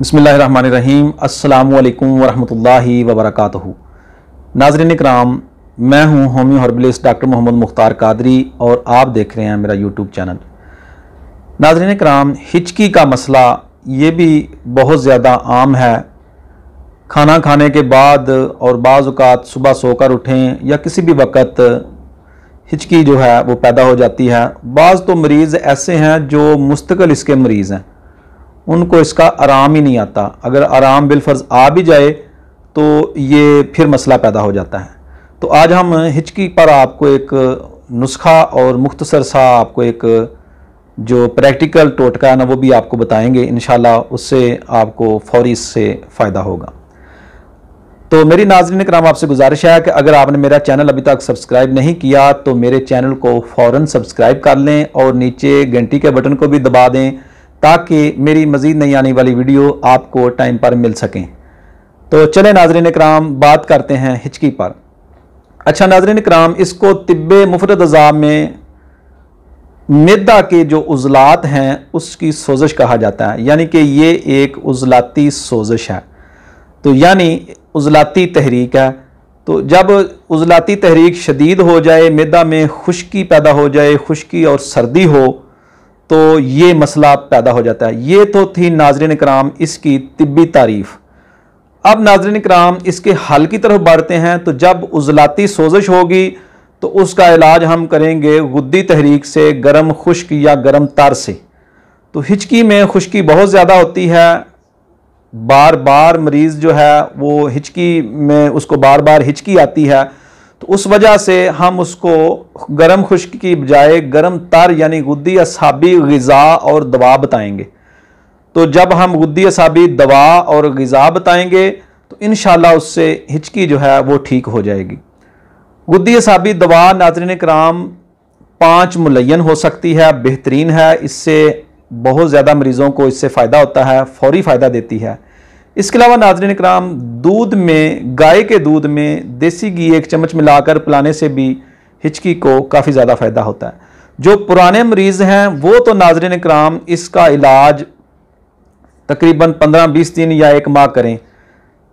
बसमीम् अल्लाम वरहमल वबरक नाजरन कराम मैं हूँ homeo herbalist doctor Mohammad Mukhtar Qadri और आप देख रहे हैं मेरा यूट्यूब चैनल नाजरन कराम हिचकी का मसला ये भी बहुत ज़्यादा आम है खाना खाने के बाद और बाज़ात सुबह सोकर उठें या किसी भी वक्त हिचकी जो है वो पैदा हो जाती है बाज़ तो मरीज़ ऐसे हैं जो मुस्तकिल इसके मरीज़ हैं उनको इसका आराम ही नहीं आता अगर आराम बिलफर्ज आ भी जाए तो ये फिर मसला पैदा हो जाता है तो आज हम हिचकी पर आपको एक नुस्खा और मुख्तसर सा आपको एक जो प्रैक्टिकल टोटका है ना वो भी आपको बताएंगे इन उससे आपको फौरी से फ़ायदा होगा तो मेरी नाजरीन कराम आपसे गुजारिश है कि अगर आपने मेरा चैनल अभी तक सब्सक्राइब नहीं किया तो मेरे चैनल को फ़ौर सब्सक्राइब कर लें और नीचे घंटी के बटन को भी दबा दें ताकि मेरी मज़ीद नहीं आने वाली वीडियो आपको टाइम पर मिल सकें तो चले नाजरन कराम बात करते हैं हिचकी पर अच्छा नाजरन कराम इसको तिब मुफरत अज़ा में मैदा के जो उजलात हैं उसकी सोजिश कहा जाता है यानी कि ये एक उजलाती सोजिश है तो यानी उजलाती तहरीक है तो जब उजलाती तहरीक शदीद हो जाए मैदा में खुश्की पैदा हो जाए खुश्की और सर्दी हो तो ये मसला पैदा हो जाता है ये तो थी नाजरन कराम इसकी तिबी तारीफ़ अब नाजरन कराम इसके हल की तरफ बढ़ते हैं तो जब उजलाती सोजिश होगी तो उसका इलाज हम करेंगे गुद्दी तहरीक से गर्म खुश्क या गर्म तार से तो हिचकी में खुश्की बहुत ज़्यादा होती है बार बार मरीज़ जो है वो हिचकी में उसको बार बार हिचकी आती है उस वजह से हम उसको गर्म खुश्क की बजाय गर्म तर यानी गुद्दी असाबी गज़ा और दवा बताएंगे तो जब हम गुद्दी असाबी दवा और गज़ा बताएंगे तो इन उससे हिचकी जो है वो ठीक हो जाएगी गुद्दी असाबी दवा नातरीन कराम पाँच मुलयन हो सकती है बेहतरीन है इससे बहुत ज़्यादा मरीज़ों को इससे फ़ायदा होता है फौरी फ़ायदा देती है इसके अलावा नाजरन कराम दूध में गाय के दूध में देसी घी एक चम्मच मिलाकर पिलाने से भी हिचकी को काफ़ी ज़्यादा फ़ायदा होता है जो पुराने मरीज़ हैं वो तो नाजरन कराम इसका इलाज तकरीबन पंद्रह बीस दिन या एक माह करें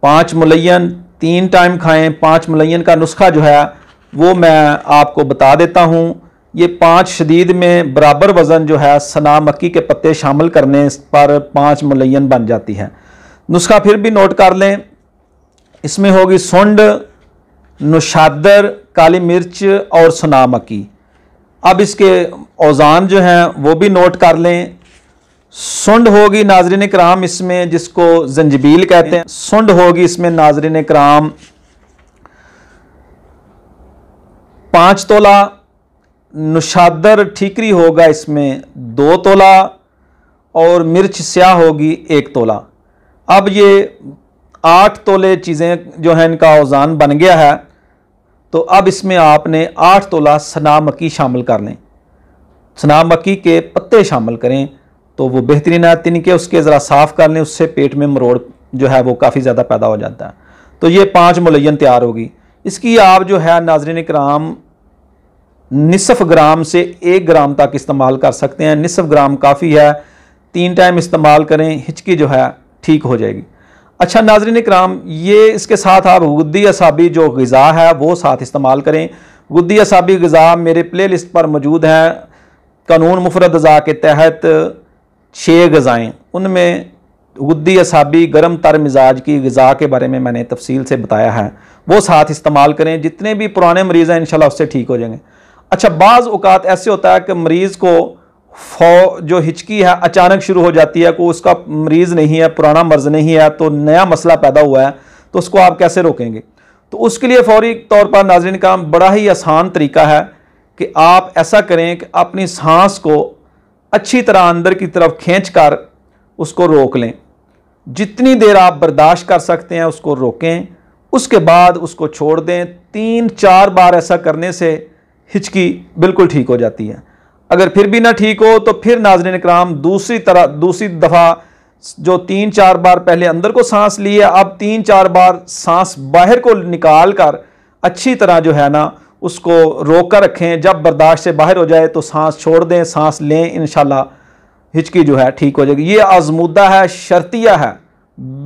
पाँच मुलैन तीन टाइम खाएं पाँच मुलैन का नुस्खा जो है वो मैं आपको बता देता हूँ ये पाँच शदीद में बराबर वज़न जो है सना मक्की के पत्ते शामिल करने पर पाँच मुलैन बन जाती है नुस्खा फिर भी नोट कर लें इसमें होगी सुंड नुशादर काली मिर्च और मक्की अब इसके औजान जो हैं वो भी नोट कर लें सुंड होगी नाजरीन कराम इसमें जिसको जंजबील कहते हैं सुंड होगी इसमें नाजरीन कराम पाँच तोला नुशादर ठीकरी होगा इसमें दो तोला और मिर्च स्याह होगी एक तोला अब ये आठ तोले चीज़ें जो हैं इनका औजान बन गया है तो अब इसमें आपने आठ तोला सना मक्की शामिल कर लें सना मक्की के पत्ते शामिल करें तो वो बेहतरीन है तिनके उसके ज़रा साफ़ कर लें उससे पेट में मरोड़ जो है वो काफ़ी ज़्यादा पैदा हो जाता है तो ये पाँच मुलैन तैयार होगी इसकी आप जो है नाजरन कराम नसफ़ ग्राम से एक ग्राम तक इस्तेमाल कर सकते हैं नसफ़ ग्राम काफ़ी है तीन टाइम इस्तेमाल करें हिचकी जो है ठीक हो जाएगी अच्छा नाजरीन कराम ये इसके साथ आप गुद्दी असाबी जो गज़ा है वो साथ इस्तेमाल करें गुद्दी असाबी गज़ा मेरे प्ले लिस्ट पर मौजूद है कानून मुफरत गज़ा के तहत छः गज़ाएँ उनमें गुद्दी असाबी गर्म तर मिजाज की गज़ा के बारे में मैंने तफसील से बताया है वो साथ इस्तेमाल करें जितने भी पुराने मरीज़ हैं इन उससे ठीक हो जाएंगे अच्छा बाज़ अवत ऐसे होता है कि मरीज़ को फौ जो हिचकी है अचानक शुरू हो जाती है को उसका मरीज़ नहीं है पुराना मर्ज़ नहीं है तो नया मसला पैदा हुआ है तो उसको आप कैसे रोकेंगे तो उसके लिए फौरी तौर पर नाजरन का बड़ा ही आसान तरीका है कि आप ऐसा करें कि अपनी सांस को अच्छी तरह अंदर की तरफ खींच कर उसको रोक लें जितनी देर आप बर्दाश्त कर सकते हैं उसको रोकें उसके बाद उसको छोड़ दें तीन चार बार ऐसा करने से हिचकी बिल्कुल ठीक हो जाती है अगर फिर भी ना ठीक हो तो फिर नाजरन कराम दूसरी तरह दूसरी दफ़ा जो तीन चार बार पहले अंदर को सांस ली है अब तीन चार बार सांस बाहर को निकाल कर अच्छी तरह जो है ना उसको रोक कर रखें जब बर्दाश्त से बाहर हो जाए तो सांस छोड़ दें सांस लें इन हिचकी जो है ठीक हो जाएगी ये आजमूदा है शर्तिया है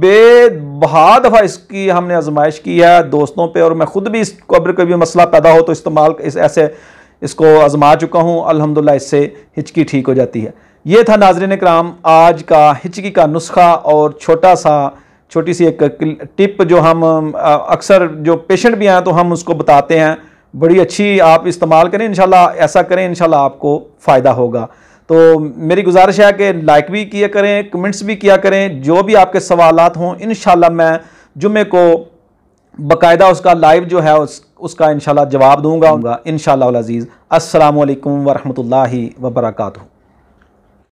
बेबहा दफ़ा इसकी हमने आजमाइश की है दोस्तों पे और मैं ख़ुद भी इस कब्र कोई भी मसला पैदा हो तो इस्तेमाल इस ऐसे इसको आजमा चुका हूँ अलहमदिल्ला इससे हिचकी ठीक हो जाती है ये था नाजरन कराम आज का हिचकी का नुस्खा और छोटा सा छोटी सी एक टिप जो हम अक्सर जो पेशेंट भी आए तो हम उसको बताते हैं बड़ी अच्छी आप इस्तेमाल करें इन ऐसा करें इन आपको फ़ायदा होगा तो मेरी गुजारिश है कि लाइक भी किया करें कमेंट्स भी किया करें जो भी आपके सवालत हों इन मैं जुमे को बाकायदा उसका लाइव जो है उस उसका इंशाल्लाह जवाब दूंगा इन अजीज़ असलकम वरहमल वबरकू